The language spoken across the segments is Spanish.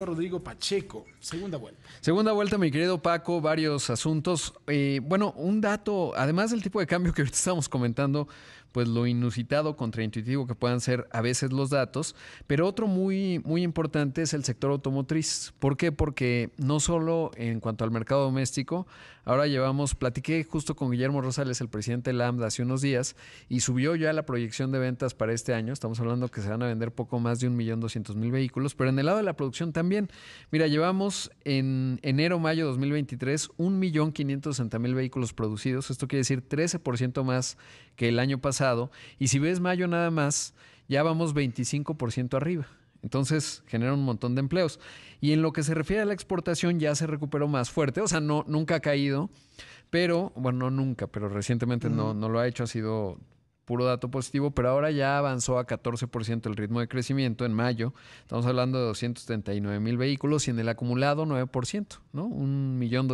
Rodrigo Pacheco, segunda vuelta. Segunda vuelta, mi querido Paco, varios asuntos. Eh, bueno, un dato, además del tipo de cambio que ahorita estamos comentando, pues lo inusitado, contraintuitivo que puedan ser a veces los datos, pero otro muy, muy importante es el sector automotriz. ¿Por qué? Porque no solo en cuanto al mercado doméstico, ahora llevamos, platiqué justo con Guillermo Rosales, el presidente de hace unos días, y subió ya la proyección de ventas para este año. Estamos hablando que se van a vender poco más de un millón mil vehículos, pero en el lado de la producción también Mira, llevamos en enero-mayo 2023 1.560.000 vehículos producidos. Esto quiere decir 13% más que el año pasado. Y si ves mayo nada más, ya vamos 25% arriba. Entonces genera un montón de empleos. Y en lo que se refiere a la exportación ya se recuperó más fuerte, o sea, no, nunca ha caído, pero, bueno, nunca, pero recientemente no, no lo ha hecho, ha sido puro dato positivo, pero ahora ya avanzó a 14% el ritmo de crecimiento en mayo. Estamos hablando de 239 mil vehículos y en el acumulado 9%, ¿no? Un millón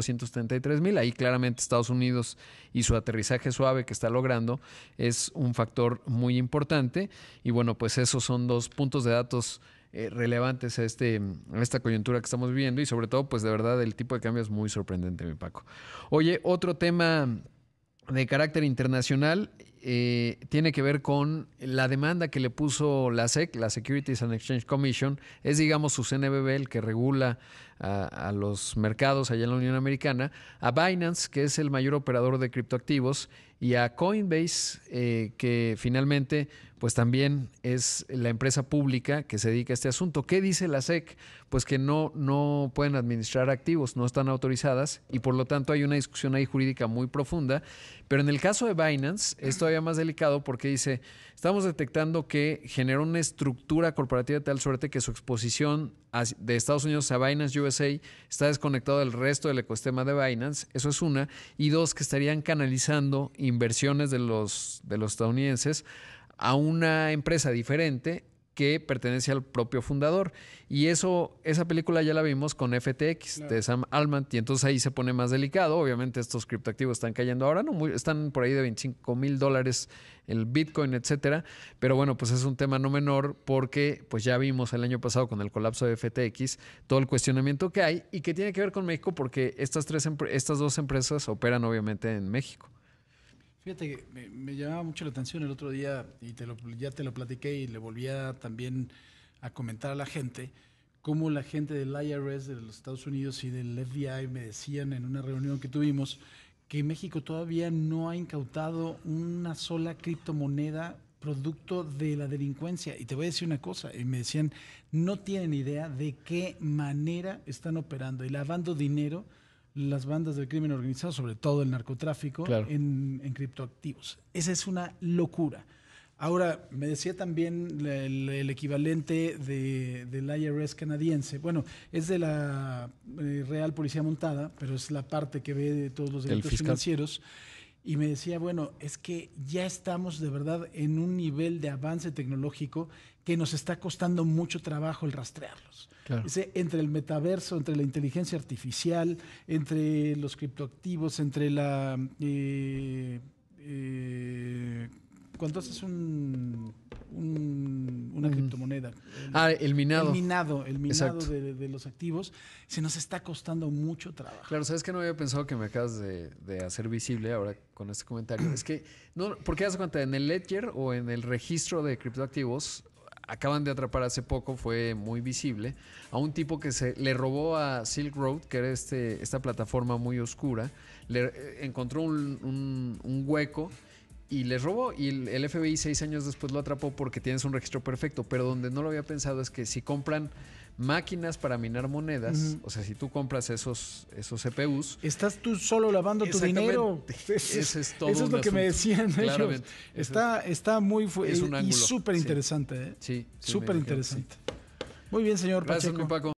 mil. Ahí claramente Estados Unidos y su aterrizaje suave que está logrando es un factor muy importante. Y bueno, pues esos son dos puntos de datos eh, relevantes a, este, esta coyuntura que estamos viviendo y sobre todo, pues de verdad, el tipo de cambio es muy sorprendente, mi Paco. Oye, otro tema de carácter internacional eh, tiene que ver con la demanda que le puso la SEC, la Securities and Exchange Commission, es digamos su CNBB el que regula a, los mercados allá en la Unión Americana, a Binance, que es el mayor operador de criptoactivos, y a Coinbase, eh, que finalmente pues también es la empresa pública que se dedica a este asunto. ¿Qué dice la SEC? Pues que no, no pueden administrar activos, no están autorizadas y por lo tanto hay una discusión ahí jurídica muy profunda. Pero en el caso de Binance es todavía más delicado porque dice, estamos detectando que generó una estructura corporativa de tal suerte que su exposición de Estados Unidos a Binance USA está desconectado del resto del ecosistema de Binance, eso es una, y dos, que estarían canalizando inversiones de los, de los estadounidenses a una empresa diferente que pertenece al propio fundador. Y eso, esa película ya la vimos con FTX de Sam Altman, y entonces ahí se pone más delicado. Obviamente estos criptoactivos están cayendo ahora, no están por ahí de 25 mil dólares el Bitcoin, etcétera. Pero bueno, pues es un tema no menor porque pues ya vimos el año pasado con el colapso de FTX todo el cuestionamiento que hay y que tiene que ver con México porque estas, tres, estas dos empresas operan obviamente en México. Fíjate que me, llamaba mucho la atención el otro día y te lo, ya te lo platiqué y le volvía también a comentar a la gente cómo la gente del IRS de los Estados Unidos y del FBI me decían en una reunión que tuvimos que México todavía no ha incautado una sola criptomoneda producto de la delincuencia. Y te voy a decir una cosa, y me decían, no tienen idea de qué manera están operando y lavando dinero las bandas del crimen organizado, sobre todo el narcotráfico, en, criptoactivos. Esa es una locura. Ahora, me decía también el, equivalente de, del IRS canadiense. Bueno, es de la eh, Real Policía Montada, pero es la parte que ve de todos los delitos financieros y me decía, bueno, es que ya estamos de verdad en un nivel de avance tecnológico que nos está costando mucho trabajo el rastrearlos. Claro. entre el metaverso, entre la inteligencia artificial, entre los criptoactivos, entre la... Eh, eh haces un una criptomoneda. ah, el minado. El minado, el minado de, los activos. Se nos está costando mucho trabajo. Claro, sabes que no había pensado que me acabas de, hacer visible ahora con este comentario. es que, no, ¿por qué das cuenta? En el ledger o en el registro de criptoactivos acaban de atrapar hace poco, fue muy visible, a un tipo que se le robó a Silk Road, que era este, esta plataforma muy oscura, le eh, encontró un hueco y les robó. Y el FBI seis años después lo atrapó porque tienes un registro perfecto. Pero donde no lo había pensado es que si compran máquinas para minar monedas, o sea, si tú compras esos, esos CPUs... Estás tú solo lavando tu dinero. Eso, es todo eso es lo que me decían ellos. Está, está muy... Es eh, Y súper interesante. ¿eh? Sí, eh. súper interesante. Muy bien, señor Gracias, Pacheco. Paco.